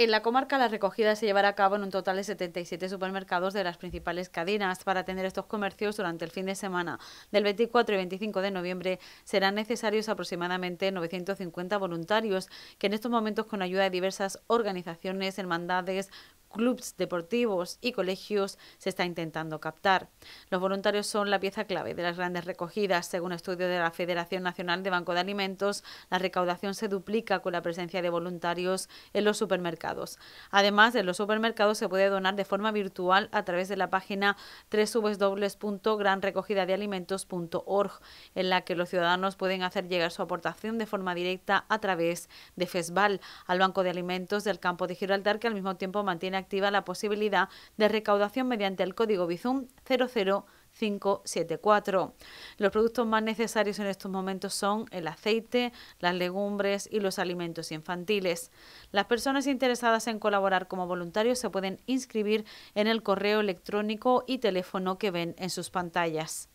En la comarca la recogida se llevará a cabo en un total de 77 supermercados de las principales cadenas. Para atender estos comercios durante el fin de semana del 24 y 25 de noviembre serán necesarios aproximadamente 950 voluntarios que en estos momentos con ayuda de diversas organizaciones, hermandades, clubes deportivos y colegios se está intentando captar. Los voluntarios son la pieza clave de las grandes recogidas. Según estudios de la Federación Nacional de Banco de Alimentos, la recaudación se duplica con la presencia de voluntarios en los supermercados. Además, en los supermercados se puede donar de forma virtual a través de la página www.granrecogidadealimentos.org, en la que los ciudadanos pueden hacer llegar su aportación de forma directa a través de FESBAL al Banco de Alimentos del Campo de Gibraltar, que al mismo tiempo mantiene activa la posibilidad de recaudación mediante el código Bizum 00574. Los productos más necesarios en estos momentos son el aceite, las legumbres y los alimentos infantiles. Las personas interesadas en colaborar como voluntarios se pueden inscribir en el correo electrónico y teléfono que ven en sus pantallas.